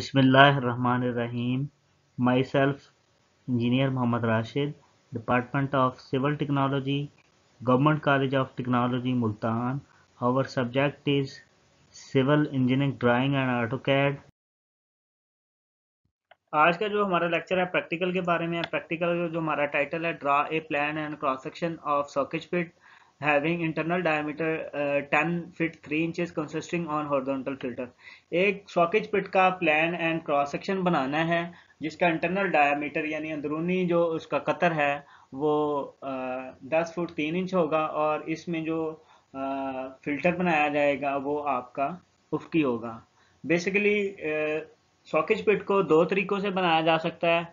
बसमीम myself engineer Mohammad Rashid department of civil technology government college of technology Multan our subject is civil engineering drawing and AutoCAD आज का जो हमारा lecture है practical के बारे में प्रैक्टिकल जो हमारा टाइटल है draw a plan and cross section of soakage pit having internal diameter uh, 10 feet 3 inches consisting on horizontal filter एक सॉकेज पिट का प्लान एंड क्रॉस सेक्शन बनाना है जिसका इंटरनल डायमीटर यानी अंदरूनी जो उसका कतर है वो uh, दस फुट तीन इंच होगा और इसमें जो फिल्टर uh, बनाया जाएगा वो आपका उफकी होगा बेसिकली सॉकेज पिट को दो तरीक़ों से बनाया जा सकता है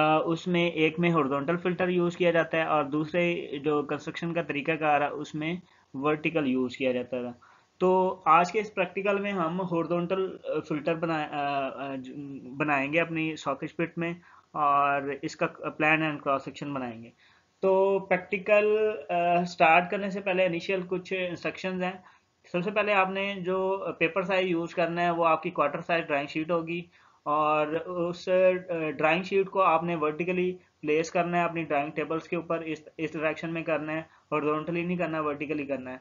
उसमें एक में हॉर्जोंटल फिल्टर यूज़ किया जाता है और दूसरे जो कंस्ट्रक्शन का तरीका कार है उसमें वर्टिकल यूज़ किया जाता था तो आज के इस प्रैक्टिकल में हम हॉर्जोंटल फिल्टर बना बनाएंगे अपनी सॉकेट पिट में और इसका प्लान एंड क्रॉस सेक्शन बनाएंगे तो प्रैक्टिकल स्टार्ट करने से पहले इनिशियल कुछ इंस्ट्रक्शंस हैं सबसे पहले आपने जो पेपर साइज यूज़ करना है वो आपकी क्वार्टर साइज ड्राइंग शीट होगी और उस ड्राइंग शीट को आपने वर्टिकली प्लेस करना है अपनी ड्राइंग टेबल्स के ऊपर इस इस डायरेक्शन में करना है हॉरिजॉन्टली नहीं करना वर्टिकली करना है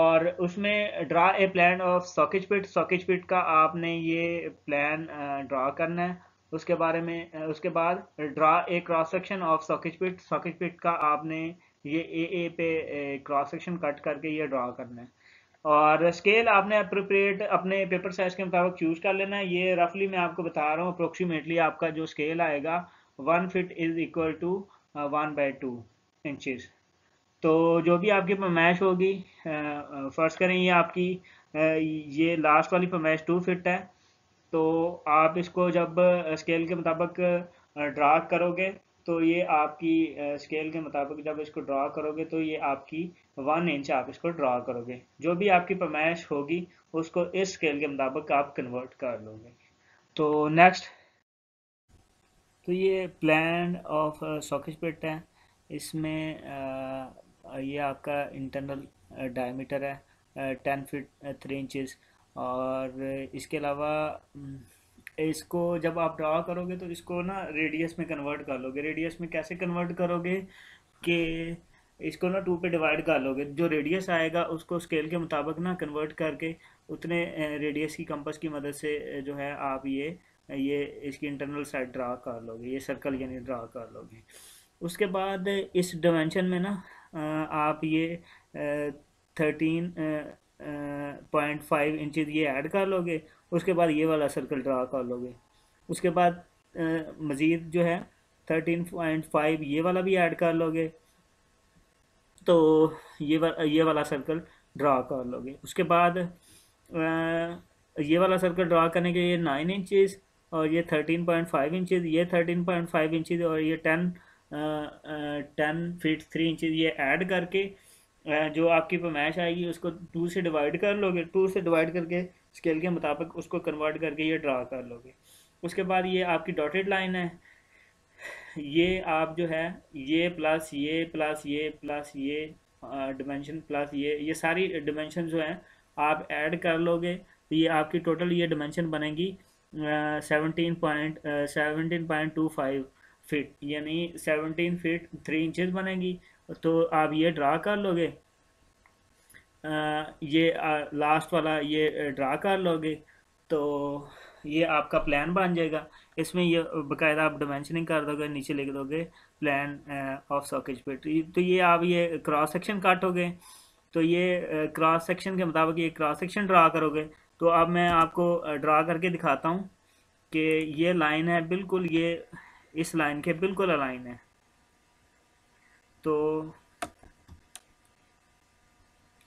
और उसमें draw a plan of soakage pit soakage pit का आपने ये प्लान ड्रा करना है उसके बारे में उसके बाद draw a cross section of soakage pit soakage pit का आपने ये ए ए पे क्रॉस सेक्शन कट करके ये ड्रा करना है और स्केल आपने अप्रोप्रिएट अपने पेपर साइज के मुताबिक चूज कर लेना है ये रफली मैं आपको बता रहा हूँ अप्रोक्सीमेटली आपका जो स्केल आएगा one feet is equal to one by two inches तो जो भी आपकी पमैश होगी फर्स्ट uh, uh, करें ये आपकी uh, ये लास्ट वाली पैमाइश टू फिट है तो आप इसको जब स्केल के मुताबिक ड्रा करोगे तो ये आपकी स्केल के मुताबिक जब इसको ड्रा करोगे तो ये आपकी वन इंच आप इसको ड्रा करोगे जो भी आपकी पैमाइश होगी उसको इस स्केल के मुताबिक आप कन्वर्ट कर लोगे तो नेक्स्ट तो ये प्लान ऑफ सॉकेट पिट है इसमें आ, ये आपका इंटरनल डायमीटर है टेन फिट थ्री इंचज़ और इसके अलावा इसको जब आप ड्रा करोगे तो इसको ना रेडियस में कन्वर्ट कर लोगे रेडियस में कैसे कन्वर्ट करोगे कि इसको ना टू पे डिवाइड कर लोगे जो रेडियस आएगा उसको स्केल के मुताबिक ना कन्वर्ट करके उतने रेडियस की कंपस की मदद से जो है आप ये ये इसकी इंटरनल साइड ड्रा कर लोगे ये सर्कल यानी ड्रा कर लोगे उसके बाद इस डायमेंशन में ना आप ये थर्टीन पॉइंट फाइव इंचज ये ऐड कर लोगे उसके बाद ये वाला सर्कल ड्रा कर लोगे उसके बाद मज़ीद जो है थर्टीन पॉइंट फाइव ये वाला भी ऐड कर लोगे तो ये वाला ये वाला सर्कल ड्रा कर लोगे उसके बाद ये वाला सर्कल ड्रा करने के लिए नाइन इंचज़ और ये थर्टीन पॉइंट फाइव इंचज़ ये थर्टीन पॉइंट फाइव इंचज़ और ये ten ten feet three inches ये ऐड करके जो आपकी पैमाइश आएगी उसको टू से डिवाइड कर लोगे टू से डिवाइड करके स्केल के मुताबिक उसको कन्वर्ट करके ये ड्रा कर लोगे उसके बाद ये आपकी डॉटेड लाइन है ये आप जो है ये प्लस ये प्लस ये प्लस ये डिमेंशन प्लस ये ये सारी डिमेंशन जो हैं आप ऐड कर लोगे तो ये आपकी टोटल ये डिमेंशन बनेगी seventeen point seventeen point two five feet यानी सेवनटीन फिट थ्री इंचज़ बनेगी तो आप ये ड्रा कर लोगे आ, ये आ, लास्ट वाला ये ड्रा कर लोगे तो ये आपका प्लान बन जाएगा इसमें ये बकायदा आप डिमेंशनिंग कर दोगे नीचे लिख दोगे प्लान ऑफ सॉकेज पेट तो ये आप ये क्रॉस सेक्शन काटोगे तो ये क्रॉस सेक्शन के मुताबिक ये क्रॉस सेक्शन ड्रा करोगे तो अब मैं आपको ड्रा करके दिखाता हूँ कि ये लाइन है बिल्कुल ये इस लाइन के बिल्कुल अलाइन है तो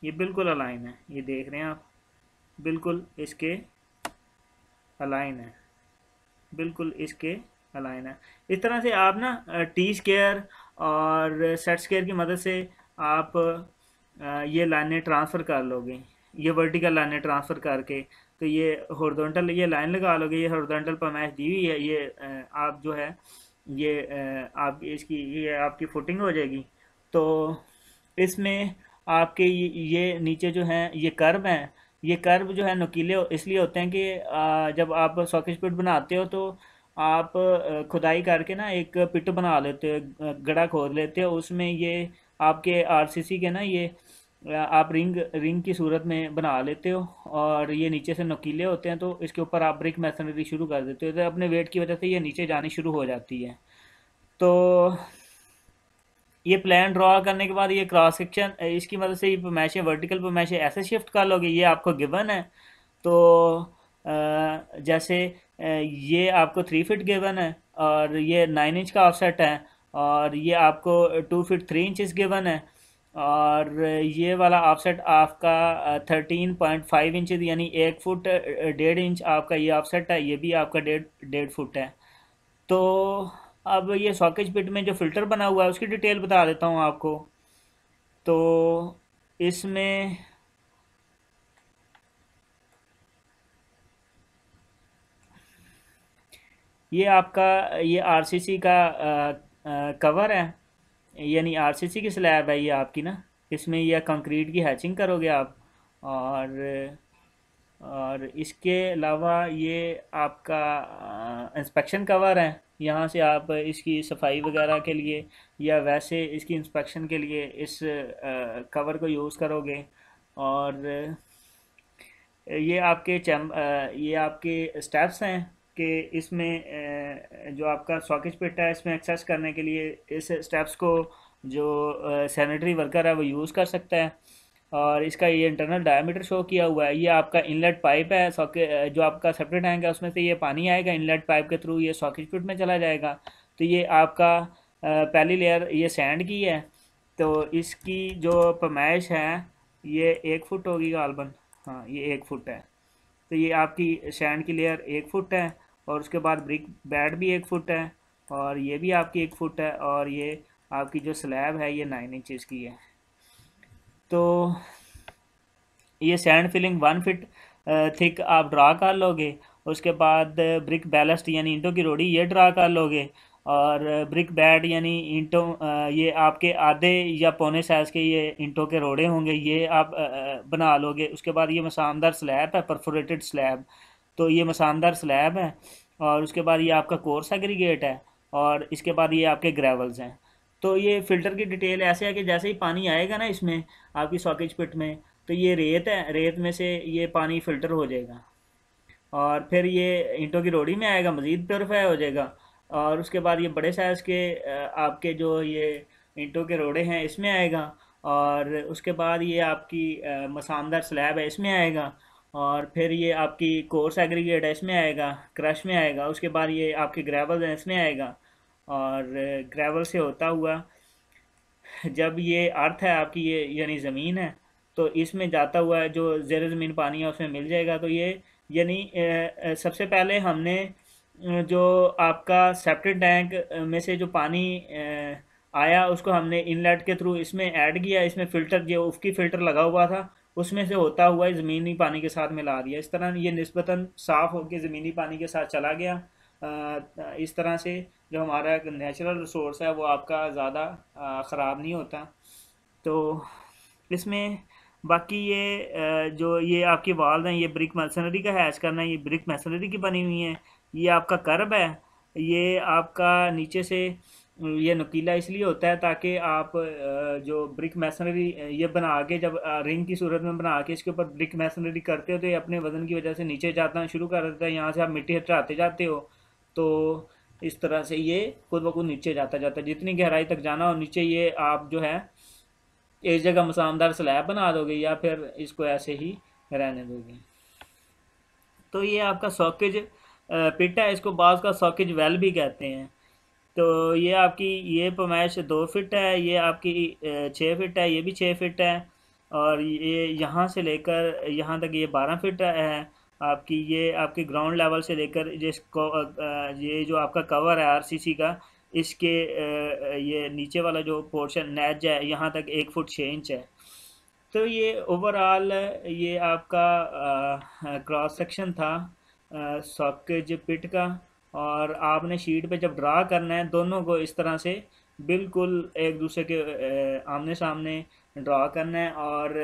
ये बिल्कुल अलाइन है ये देख रहे हैं आप बिल्कुल इसके अलाइन है बिल्कुल इसके अलाइन है इस तरह से आप ना टी स्केयर और सेट स्केयर की मदद से आप ये लाइनें ट्रांसफ़र कर लोगे ये वर्टिकल लाइनें ट्रांसफ़र करके तो ये हॉरिजॉन्टल ये लाइन लगा लोगे ये हॉरिजॉन्टल पर मैच दी हुई है ये आप जो है ये आप इसकी ये आपकी फुटिंग हो जाएगी तो इसमें आपके ये नीचे जो हैं ये कर्व हैं ये कर्व जो है नुकीले इसलिए होते हैं कि जब आप सॉकेट पिट बनाते हो तो आप खुदाई करके ना एक पिट बना लेते हो गड़ा खोद लेते हो उसमें ये आपके आरसीसी के ना ये आप रिंग रिंग की सूरत में बना लेते हो और ये नीचे से नकीले होते हैं तो इसके ऊपर आप ब्रिक मैसनरी शुरू कर देते हो तो अपने वेट की वजह से ये नीचे जानी शुरू हो जाती है तो ये प्लान ड्रॉ करने के बाद ये क्रॉस सेक्शन इसकी मदद मतलब से ये पमैशें वर्टिकल पमैशें ऐसे शिफ्ट कर लोगे ये आपको गिवन है तो जैसे ये आपको थ्री फिट गिवन है और ये नाइन इंच का ऑफसेट है और ये आपको two feet three inches given है और ये वाला ऑफसेट आपका थर्टीन पॉइंट फाइव इंच यानी एक फुट डेढ़ इंच आपका ये ऑफसेट है ये भी आपका डेढ़ डेढ़ फुट है तो अब ये सॉकेज पिट में जो फ़िल्टर बना हुआ है उसकी डिटेल बता देता हूँ आपको तो इसमें ये आपका ये आरसीसी का आ, आ, कवर है यानी आरसीसी की स्लैब है ये आपकी ना इसमें यह कंक्रीट की हैचिंग करोगे आप और और इसके अलावा ये आपका इंस्पेक्शन कवर है यहाँ से आप इसकी सफाई वगैरह के लिए या वैसे इसकी इंस्पेक्शन के लिए इस कवर को यूज़ करोगे और ये आपके चैम ये आपके स्टेप्स हैं कि इसमें जो आपका सॉकेज पेटा है इसमें एक्सेस करने के लिए इस स्टेप्स को जो सैनिटरी वर्कर है वो यूज़ कर सकता है और इसका ये इंटरनल डायमीटर शो किया हुआ है ये आपका इनलेट पाइप है सॉकेट जो आपका सेपरेट टैंक उसमें से ये पानी आएगा इनलेट पाइप के थ्रू ये सॉकेज पिट में चला जाएगा तो ये आपका पहली लेयर ये सैंड की है तो इसकी जो पमाइश है ये एक फुट होगी गालबन हाँ ये एक फुट है तो ये आपकी सैंड की लेयर एक फुट है और उसके बाद ब्रिक बैड भी एक फ़ुट है और ये भी आपकी एक फ़ुट है और ये आपकी जो स्लैब है ये नाइन इंचज़ की है तो ये sand filling one feet thick आप ड्रा कर लोगे उसके बाद ब्रिक बैलस्ट यानी ईंटों की रोड़ी ये ड्रा कर लोगे और ब्रिक बैड यानी ईंटों ये आपके आधे या पौने साइज़ के ये ईंटों के रोड़े होंगे ये आप बना लोगे उसके बाद ये मसामदार स्लैब है परफोरेटेड स्लैब तो ये मसानदार स्लैब है और उसके बाद ये आपका कोर्स एग्रीगेट है और इसके बाद ये आपके ग्रेवल्स हैं तो ये फ़िल्टर की डिटेल ऐसे है कि जैसे ही पानी आएगा ना इसमें आपकी सॉकेज पिट में तो ये रेत है रेत में से ये पानी फ़िल्टर हो जाएगा और फिर ये ईंटों की रोड़ी में आएगा मज़ीद प्योरीफाई हो जाएगा और उसके बाद ये बड़े साइज़ के आपके जो ये ईंटों के रोड़े हैं इसमें आएगा और उसके बाद ये आपकी मसानदार स्लैब है इसमें आएगा और फिर ये आपकी कोर्स एग्रीगेट है इसमें आएगा क्रश में आएगा उसके बाद ये आपके ग्रेवल इसमें आएगा और ग्रेवल से होता हुआ जब ये अर्थ है आपकी ये यानी ज़मीन है तो इसमें जाता हुआ जो जेर ज़मीन पानी है उसमें मिल जाएगा तो ये यानी सबसे पहले हमने जो आपका सेप्टिक टैंक में से जो पानी आया उसको हमने इनलेट के थ्रू इसमें ऐड किया इसमें फ़िल्टर जो उसकी फ़िल्टर लगा हुआ था उसमें से होता हुआ ज़मीनी पानी के साथ मिला दिया इस तरह ये नस्बता साफ़ होकर ज़मीनी पानी के साथ चला गया इस तरह से जो हमारा नेचुरल रिसोर्स है वो आपका ज़्यादा ख़राब नहीं होता तो इसमें बाकी ये जो ये आपकी वाल हैं ये ब्रिक मसनरी का हैच करना है ये ब्रिक मसनरी की बनी हुई है ये आपका कर्ब है ये आपका नीचे से हम्म, ये नुकीला इसलिए होता है ताकि आप जो ब्रिक मैसनरी ये बना के जब रिंग की सूरत में बना के इसके ऊपर ब्रिक मैसनरी करते हो तो ये अपने वजन की वजह से नीचे जाना शुरू कर देता है यहाँ से आप मिट्टी हटाते जाते हो तो इस तरह से ये खुद ब खुद नीचे जाता जाता है जितनी गहराई तक जाना हो नीचे ये आप जो है एक जगह मसामदार स्लैब बना दोगे या फिर इसको ऐसे ही रहने दोगे तो ये आपका सॉकेज पिट है इसको बाज का सॉकेज वेल भी कहते हैं तो ये आपकी ये पमाइश दो फिट है ये आपकी छः फिट है ये भी छः फिट है और ये यहाँ से लेकर यहाँ तक ये बारह फिट है आपकी ये आपके ग्राउंड लेवल से लेकर जिसको ये जो आपका कवर है आरसीसी का इसके ये नीचे वाला जो पोर्शन नैच है यहाँ तक एक फुट छः इंच है तो ये ओवरऑल ये आपका क्रॉस सेक्शन था सॉकेज पिट का और आपने शीट पे जब ड्रा करना है दोनों को इस तरह से बिल्कुल एक दूसरे के आमने सामने ड्रा करना है और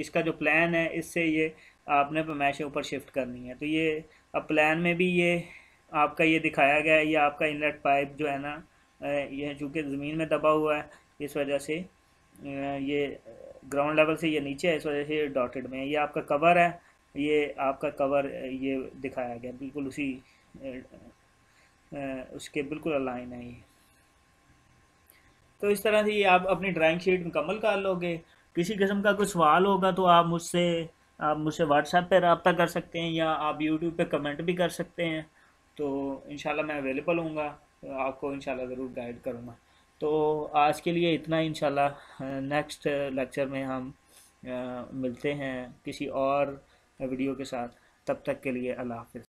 इसका जो प्लान है इससे ये आपने पमैश ऊपर शिफ्ट करनी है तो ये अब प्लान में भी ये आपका ये दिखाया गया है ये आपका इनलेट पाइप जो है ना ये चूँकि ज़मीन में दबा हुआ है इस वजह से ये ग्राउंड लेवल से ये नीचे है इस वजह से ये डॉटेड में है ये आपका कवर है ये आपका कवर ये दिखाया गया बिल्कुल उसी उसके बिल्कुल अलाइन है ये तो इस तरह से ये आप अपनी ड्राइंग शीट मुकम्मल कर लोगे किसी किस्म का कुछ सवाल होगा तो आप मुझसे आप मुझसे व्हाट्सएप पर रबता कर सकते हैं या आप यूट्यूब पर कमेंट भी कर सकते हैं तो इन मैं अवेलेबल हूँ तो आपको इन ज़रूर गाइड करूँगा तो आज के लिए इतना इन नेक्स्ट लेक्चर में हम मिलते हैं किसी और वीडियो के साथ तब तक के लिए अल्लाह हाफ